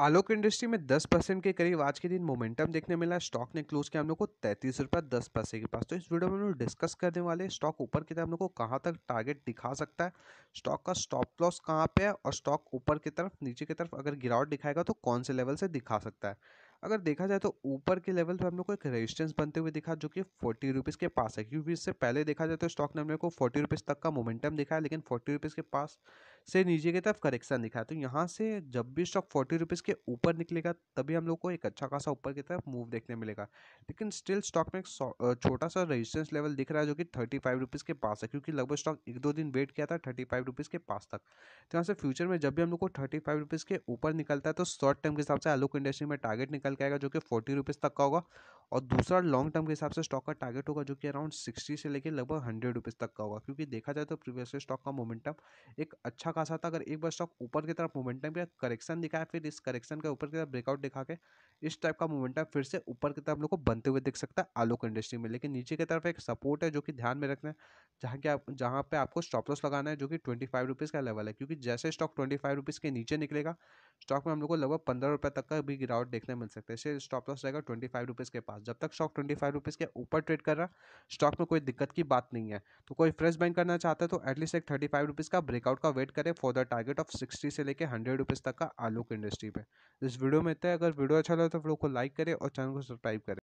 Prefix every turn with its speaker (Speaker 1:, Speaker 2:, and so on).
Speaker 1: आलोक industry में 10 percent के करीब आज के दिन मोमेंटम देखने मिला स्टॉक ने क्लोज किया हम लोग को तैंतीस रुपये दस पैसे के पास तो इस वीडियो में हम लोग डिस्कस करने वाले स्टॉक ऊपर की तरफ हम लोग को कहाँ तक टारगेट दिखा सकता है स्टॉक का स्टॉप लॉस कहाँ पे है और स्टॉक ऊपर की तरफ नीचे की तरफ अगर गिरावट दिखाएगा तो कौन से लेवल से दिखा सकता है अगर देखा जाए तो ऊपर के लेवल पर हम लोग को एक रेजिस्टेंस बनते हुए दिखा जो कि फोर्टी रुपीज़ के पास है क्योंकि इससे पहले देखा जाए तो स्टॉक ने हम लोग को फोर्टी रुपीज़ तक का मोमेंटम दिखाया है लेकिन फोर्टी रुपीज़ के पास से नीचे की तरफ करेक्शन दिखा तो यहाँ से जब भी स्टॉक फोर्टी रुपीज़ के ऊपर निकलेगा तभी हम लोग को एक अच्छा खासा ऊपर की तरफ मूव देखने मिलेगा लेकिन स्टिल स्टॉक में एक छोटा सा रेजिस्टेंस लेवल दिख रहा है जो कि थर्टी फाइव रुपीज़ के पास है क्योंकि लगभग स्टॉक एक दो दिन वेट किया था थर्टी फाइव रुपीज़ के पास तक तो यहाँ से फ्यूचर में जब भी हम लोग को थर्टी फाइव रुपीज़ के ऊपर निकलता है तो शॉर्ट टर्म के हिसाब से आलोक इंडस्ट्री में टारगेट निकल के आएगा जो कि फोर्टी रुपीज़ तक का होगा और दूसरा लॉन्ग टर्म के हिसाब से स्टॉक का टारगेट होगा जो कि अराउंड सिक्सटी से लेकर लगभग हंड्रेड रुपीज़ तक का होगा क्योंकि देखा जाए तो प्रीवियस स्टॉक का मोमेंटम एक अच्छा अच्छा खासा था अगर एक बार स्टॉक ऊपर की तरफ मोमेंटम का करेक्शन दिखाया फिर इस करेक्शन के ऊपर की तरफ ब्रेकआउट दिखा के इस टाइप का मोमेंटम फिर से ऊपर की तरफ हम लोग को बनते हुए दिख सकता है आलोक इंडस्ट्री में लेकिन नीचे की तरफ एक सपोर्ट है जो कि ध्यान में रखना है जहाँ के आप जहाँ पे आपको स्टॉप लॉस लगाना है जो कि ट्वेंटी फाइव रुपीज़ का लेवल है क्योंकि जैसे स्टॉक ट्वेंटी फाइव रुपीज़ के नीचे निकलेगा स्टॉक में हम लोग को लगभग पंद्रह रुपये तक का भी गिरावट देखने मिल सकता है इसलिए स्टॉप लॉस रहेगा ट्वेंटी फाइव रुपीज़ के पास जब तक स्टॉक ट्वेंटी फाइव रुपीज़ के ऊपर ट्रेड कर रहा स्टॉक में कोई दिक्कत की बात नहीं है तो कोई फ्रेश बैंक करना चाहता है तो एटलीस्ट एक थर्टी फाइव रुपीज़ का ब्रेकआउट का वेट करें for the target of sixty से लेकर हंड्रेड रुपीज़ तक का आलोक इंडस्ट्री पे इस वीडियो में इतना अगर वीडियो अच्छा लगे तो वीडियो को लाइक करें और चैनल को सब्सक्राइब करें